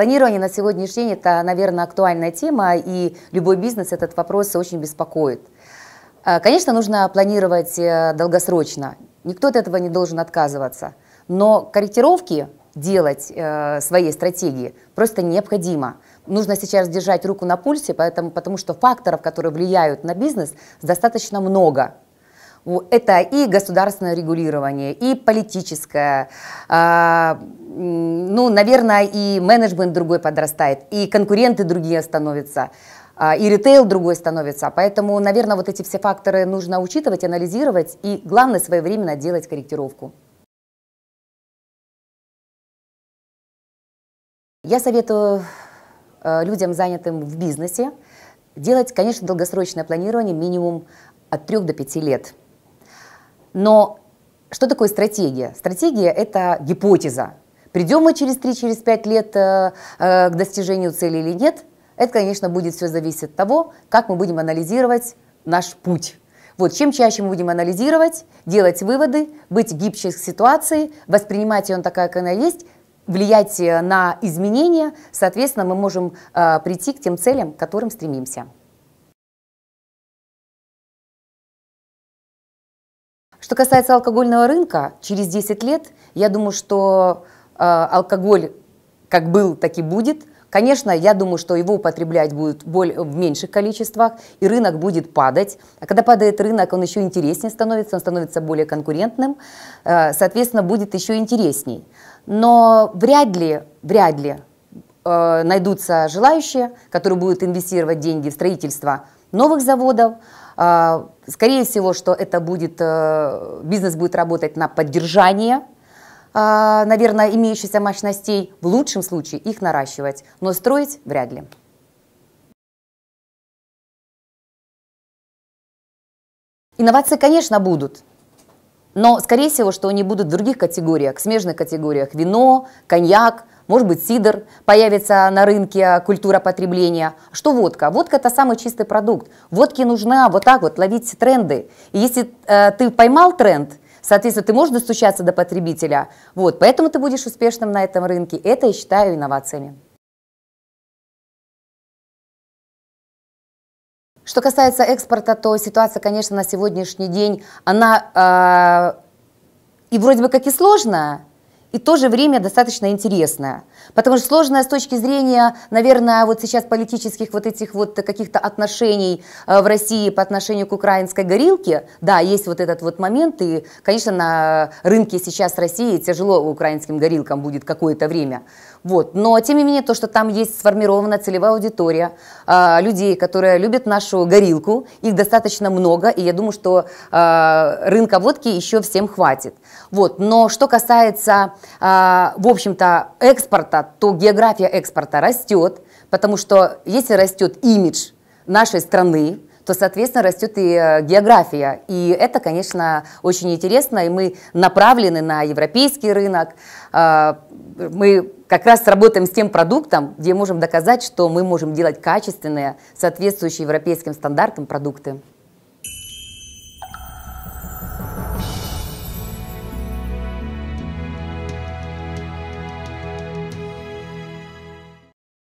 Планирование на сегодняшний день – это, наверное, актуальная тема, и любой бизнес этот вопрос очень беспокоит. А, конечно, нужно планировать э, долгосрочно. Никто от этого не должен отказываться. Но корректировки делать э, своей стратегии просто необходимо. Нужно сейчас держать руку на пульсе, поэтому, потому что факторов, которые влияют на бизнес, достаточно много. Это и государственное регулирование, и политическое, э, ну, наверное, и менеджмент другой подрастает, и конкуренты другие становятся, а, и ритейл другой становится. Поэтому, наверное, вот эти все факторы нужно учитывать, анализировать и, главное, своевременно делать корректировку. Я советую э, людям, занятым в бизнесе, делать, конечно, долгосрочное планирование минимум от 3 до 5 лет. Но что такое стратегия? Стратегия – это гипотеза, Придем мы через 3-5 через лет э, э, к достижению цели или нет, это, конечно, будет все зависеть от того, как мы будем анализировать наш путь. Вот, чем чаще мы будем анализировать, делать выводы, быть гибче к ситуации, воспринимать ее такая, как она есть, влиять на изменения, соответственно, мы можем э, прийти к тем целям, к которым стремимся. Что касается алкогольного рынка, через 10 лет, я думаю, что Э, алкоголь как был, так и будет. Конечно, я думаю, что его употреблять будут в меньших количествах, и рынок будет падать. А когда падает рынок, он еще интереснее становится, он становится более конкурентным, э, соответственно, будет еще интересней. Но вряд ли, вряд ли э, найдутся желающие, которые будут инвестировать деньги в строительство новых заводов. Скорее всего, что это будет, бизнес будет работать на поддержание – а, наверное, имеющихся мощностей, в лучшем случае их наращивать, но строить вряд ли. Инновации, конечно, будут, но, скорее всего, что они будут в других категориях, смежных категориях. Вино, коньяк, может быть, сидр появится на рынке, культура потребления. Что водка? Водка – это самый чистый продукт. Водке нужна вот так вот ловить тренды. И если э, ты поймал тренд – Соответственно, ты можешь достучаться до потребителя. Вот, поэтому ты будешь успешным на этом рынке. Это я считаю инновациями. Что касается экспорта, то ситуация, конечно, на сегодняшний день, она э, и вроде бы как и сложная, и в то же время достаточно интересная. Потому что сложная с точки зрения, наверное, вот сейчас политических вот этих вот каких-то отношений э, в России по отношению к украинской горилке, да, есть вот этот вот момент, и, конечно, на рынке сейчас России тяжело украинским горилкам будет какое-то время. Вот. Но, тем не менее, то, что там есть сформирована целевая аудитория э, людей, которые любят нашу горилку, их достаточно много, и я думаю, что э, рынка водки еще всем хватит. Вот. Но что касается а, в общем-то, экспорта, то география экспорта растет, потому что если растет имидж нашей страны, то, соответственно, растет и э, география. И это, конечно, очень интересно, и мы направлены на европейский рынок. А, мы как раз работаем с тем продуктом, где можем доказать, что мы можем делать качественные, соответствующие европейским стандартам продукты.